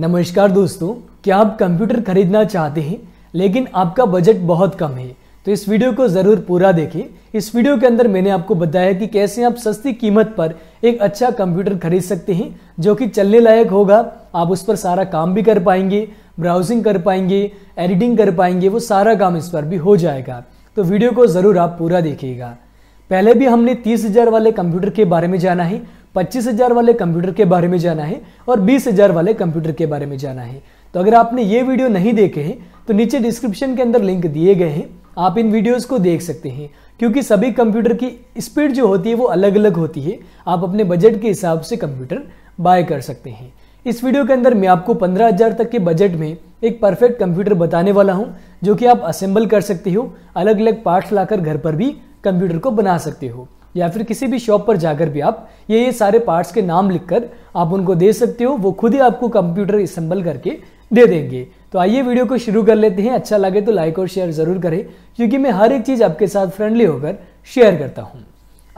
नमस्कार दोस्तों क्या आप कंप्यूटर खरीदना चाहते हैं लेकिन आपका बजट बहुत कम है तो इस वीडियो को ज़रूर पूरा देखें इस वीडियो के अंदर मैंने आपको बताया कि कैसे आप सस्ती कीमत पर एक अच्छा कंप्यूटर खरीद सकते हैं जो कि चलने लायक होगा आप उस पर सारा काम भी कर पाएंगे ब्राउजिंग कर पाएंगे एडिटिंग कर पाएंगे वो सारा काम इस पर भी हो जाएगा तो वीडियो को ज़रूर आप पूरा देखिएगा पहले भी हमने तीस हज़ार वाले कंप्यूटर के बारे में जाना है पच्चीस हजार वाले कंप्यूटर के बारे में जाना है और बीस हजार वाले कंप्यूटर के बारे में जाना है तो अगर आपने ये वीडियो नहीं देखे हैं तो नीचे डिस्क्रिप्शन के अंदर लिंक दिए गए हैं आप इन वीडियोस को देख सकते हैं क्योंकि सभी कंप्यूटर की स्पीड जो होती है वो अलग अलग होती है आप अपने बजट के हिसाब से कंप्यूटर बाय कर सकते हैं इस वीडियो के अंदर मैं आपको पंद्रह हजार तक के बजट में एक परफेक्ट कंप्यूटर बताने वाला हूं जो कि आप असेंबल कर सकते हो अलग अलग पार्ट्स लाकर घर पर भी कंप्यूटर को बना सकते हो या फिर किसी भी शॉप पर जाकर भी आप ये ये सारे पार्ट्स के नाम लिखकर आप उनको दे सकते हो वो खुद ही आपको कंप्यूटर इसम्बल करके दे देंगे तो आइए वीडियो को शुरू कर लेते हैं अच्छा लगे तो लाइक और शेयर ज़रूर करें क्योंकि मैं हर एक चीज़ आपके साथ फ्रेंडली होकर शेयर करता हूँ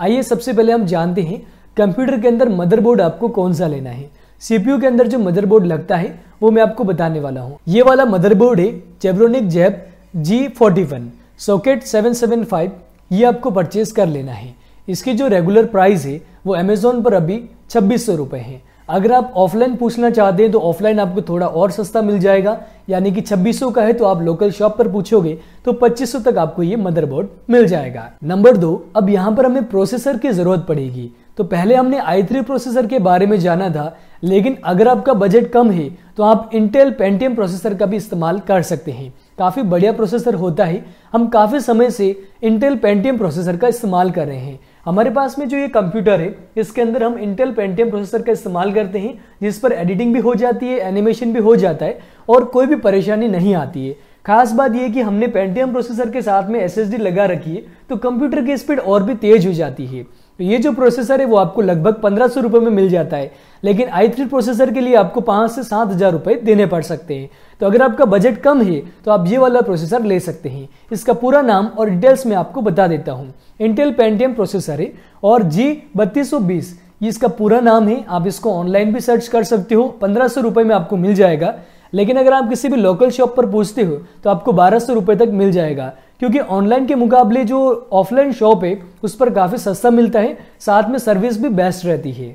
आइए सबसे पहले हम जानते हैं कंप्यूटर के अंदर मदरबोर्ड आपको कौन सा लेना है सीपीयू के अंदर जो मदरबोर्ड लगता है वो मैं आपको बताने वाला हूँ ये वाला मदरबोर्ड है Zebronic Zeb G forty one socket seven seven five ये आपको परचेज कर लेना है इसकी जो रेगुलर प्राइस है वो अमेज़ोन पर अभी छब्बीस सौ रुपये है अगर आप ऑफलाइन पूछना चाहते हैं तो ऑफलाइन आपको थोड़ा और सस्ता मिल जाएगा यानी कि छब्बीस का है तो आप लोकल शॉप पर पूछोगे तो पच्चीस तक आपको ये मदरबोर्ड मिल जाएगा नंबर दो अब यहाँ पर हमें प्रोसेसर की जरूरत पड़ेगी तो पहले हमने i3 प्रोसेसर के बारे में जाना था लेकिन अगर आपका बजट कम है तो आप इंटेल पेंटियम प्रोसेसर का भी इस्तेमाल कर सकते हैं काफ़ी बढ़िया प्रोसेसर होता है हम काफ़ी समय से इंटेल पेंटियम प्रोसेसर का इस्तेमाल कर रहे हैं हमारे पास में जो ये कंप्यूटर है इसके अंदर हम इंटेल पेंटियम प्रोसेसर का इस्तेमाल करते हैं जिस पर एडिटिंग भी हो जाती है एनिमेशन भी हो जाता है और कोई भी परेशानी नहीं आती है खास बात यह कि हमने पेंटियम प्रोसेसर के साथ में एस लगा रखी है तो कंप्यूटर की स्पीड और भी तेज़ हो जाती है तो ये जो प्रोसेसर है वो आपको लगभग पंद्रह सौ रुपए में मिल जाता है लेकिन आई थ्री प्रोसेसर के लिए आपको पांच से सात हज़ार रुपए देने पड़ सकते हैं तो अगर आपका बजट कम है तो आप ये वाला प्रोसेसर ले सकते हैं इसका पूरा नाम और डिटेल्स मैं आपको बता देता हूँ इंटेल पेंटियम प्रोसेसर है और जी बत्तीस सौ बीस ये इसका पूरा नाम है आप इसको ऑनलाइन भी सर्च कर सकते हो पंद्रह सौ रुपए में आपको मिल जाएगा लेकिन अगर आप किसी भी लोकल शॉप पर पूछते हो तो आपको बारह सौ रुपए तक मिल जाएगा क्योंकि ऑनलाइन के मुकाबले जो ऑफलाइन शॉप है उस पर काफ़ी सस्ता मिलता है साथ में सर्विस भी बेस्ट रहती है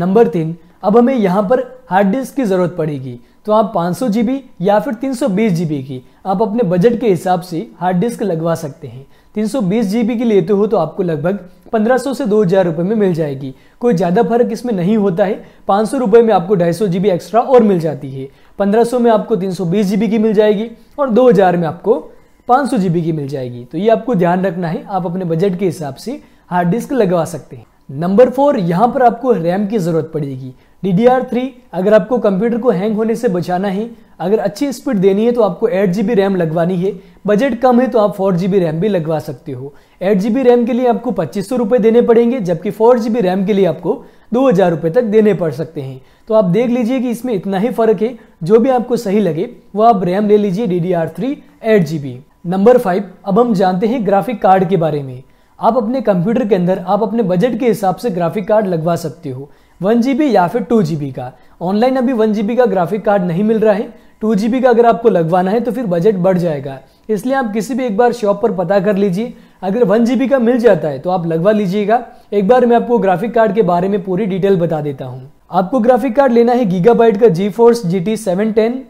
नंबर तीन अब हमें यहाँ पर हार्ड डिस्क की ज़रूरत पड़ेगी तो आप 500 जीबी या फिर तीन जीबी की आप अपने बजट के हिसाब से हार्ड डिस्क लगवा सकते हैं तीन जीबी की लेते हो तो आपको लगभग 1500 से 2000 रुपए में मिल जाएगी कोई ज़्यादा फर्क इसमें नहीं होता है 500 रुपए में आपको ढाई जीबी एक्स्ट्रा और मिल जाती है 1500 में आपको तीन जीबी की मिल जाएगी और 2000 में आपको पाँच सौ की मिल जाएगी तो ये आपको ध्यान रखना है आप अपने बजट के हिसाब से हार्ड डिस्क लगवा सकते हैं नंबर फोर यहाँ पर आपको रैम की ज़रूरत पड़ेगी डी डी आर थ्री अगर आपको कंप्यूटर को हैंग होने से बचाना है अगर अच्छी स्पीड देनी है तो आपको एट जी बी रैम लगवानी है बजट कम है तो आप फोर जी बी रैम भी लगवा सकते हो एट जी बी रैम के लिए आपको पच्चीस सौ रुपये देने पड़ेंगे जबकि फोर जी बी रैम के लिए आपको दो हज़ार रुपये तक देने पड़ सकते हैं तो आप देख लीजिए कि इसमें इतना ही फ़र्क है जो भी आपको सही लगे वो आप रैम ले लीजिए D D R three eight G B number five अब हम जानते हैं ग्राफिक कार्ड के बारे में आप अपने कंप्यूटर के अंदर आप अपने बजट के हिसाब से ग्राफिक कार्ड लगवा सकते हो वन जी या फिर टू जी का ऑनलाइन अभी वन जी का ग्राफिक कार्ड नहीं मिल रहा है टू जी का अगर आपको लगवाना है तो फिर बजट बढ़ जाएगा इसलिए आप किसी भी एक बार शॉप पर पता कर लीजिए अगर वन जी का मिल जाता है तो आप लगवा लीजिएगा एक बार मैं आपको ग्राफिक कार्ड के बारे में पूरी डिटेल बता देता हूँ आपको ग्राफिक कार्ड लेना है बाइट का G force G T seven ten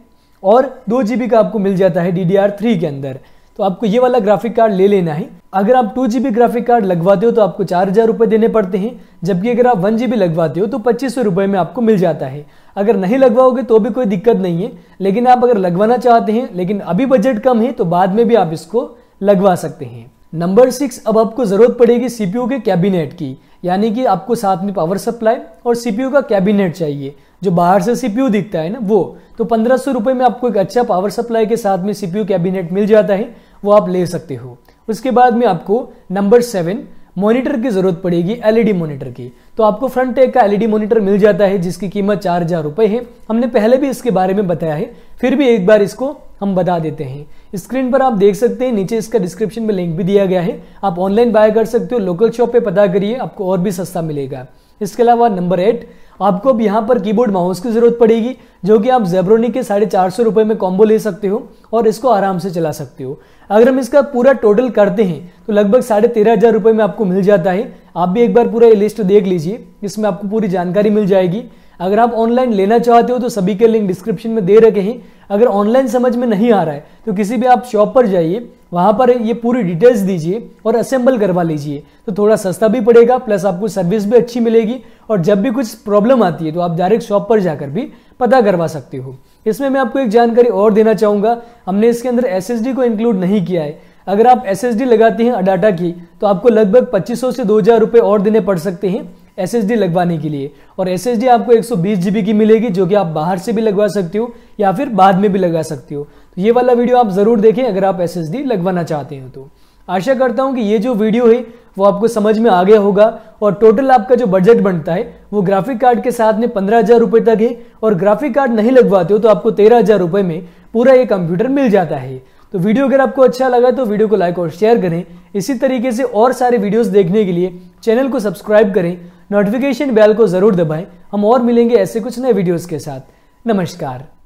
और दो जी का आपको मिल जाता है डी डी आर थ्री के अंदर तो आपको ये वाला ग्राफिक कार्ड ले लेना है अगर आप टू जी ग्राफिक कार्ड लगवाते हो तो आपको चार हजार रुपए देने पड़ते हैं जबकि अगर आप वन जी लगवाते हो तो पच्चीस सौ रुपए में आपको मिल जाता है अगर नहीं लगवाओगे तो भी कोई दिक्कत नहीं है लेकिन आप अगर लगवाना चाहते हैं लेकिन अभी बजट कम है तो बाद में भी आप इसको लगवा सकते हैं नंबर सिक्स अब आपको जरूरत पड़ेगी सीपीयू के कैबिनेट की यानी कि आपको साथ में पावर सप्लाई और सीपीयू का कैबिनेट चाहिए जो बाहर से सीपीयू दिखता है ना वो तो पंद्रह सौ रुपये में आपको एक अच्छा पावर सप्लाई के साथ में सीपीयू कैबिनेट मिल जाता है वो आप ले सकते हो उसके बाद में आपको नंबर सेवन मॉनिटर की जरूरत पड़ेगी एलईडी मॉनिटर e की तो आपको फ्रंट टेक का एलईडी मॉनिटर e मिल जाता है जिसकी कीमत चार हजार रुपए है हमने पहले भी इसके बारे में बताया है फिर भी एक बार इसको हम बता देते हैं स्क्रीन पर आप देख सकते हैं नीचे इसका डिस्क्रिप्शन में लिंक भी दिया गया है आप ऑनलाइन बाय कर सकते हो लोकल शॉप पे पता करिए आपको और भी सस्ता मिलेगा इसके अलावा नंबर एट आपको अब यहाँ पर कीबोर्ड माउस की ज़रूरत पड़ेगी जो कि आप जेब्रोनी के साढ़े चार सौ रुपये में कॉम्बो ले सकते हो और इसको आराम से चला सकते हो अगर हम इसका पूरा टोटल करते हैं तो लगभग साढ़े तेरह हज़ार रुपये में आपको मिल जाता है आप भी एक बार पूरा ये लिस्ट देख लीजिए इसमें आपको पूरी जानकारी मिल जाएगी अगर आप ऑनलाइन लेना चाहते हो तो सभी के लिंक डिस्क्रिप्शन में दे रखे हैं अगर ऑनलाइन समझ में नहीं आ रहा है तो किसी भी आप शॉप पर जाइए वहाँ पर ये पूरी डिटेल्स दीजिए और असेंबल करवा लीजिए तो थोड़ा सस्ता भी पड़ेगा प्लस आपको सर्विस भी अच्छी मिलेगी और जब भी कुछ प्रॉब्लम आती है तो आप डायरेक्ट शॉप पर जाकर भी पता करवा सकते हो इसमें मैं आपको एक जानकारी और देना चाहूँगा हमने इसके अंदर एस को इंक्लूड नहीं किया है अगर आप एस लगाते हैं अडाटा की तो आपको लगभग पच्चीस से दो और देने पड़ सकते हैं एस एस डी लगवाने के लिए और एस एस डी आपको एक सौ बीस की मिलेगी जो कि आप बाहर से भी लगवा सकते हो या फिर बाद में भी लगा सकते हो तो ये वाला वीडियो आप ज़रूर देखें अगर आप एस एस डी लगवाना चाहते हो तो आशा करता हूँ कि ये जो वीडियो है वो आपको समझ में आ गया होगा और टोटल आपका जो बजट बनता है वो ग्राफिक कार्ड के साथ में पंद्रह हज़ार रुपए तक है और ग्राफिक कार्ड नहीं लगवाते हो तो आपको तेरह हज़ार रुपए में पूरा ये कंप्यूटर मिल जाता है तो वीडियो अगर आपको अच्छा लगा तो वीडियो को लाइक और शेयर करें इसी तरीके से और सारे वीडियोस देखने के लिए चैनल को सब्सक्राइब करें नोटिफिकेशन बेल को ज़रूर दबाएं हम और मिलेंगे ऐसे कुछ नए वीडियोज़ के साथ नमस्कार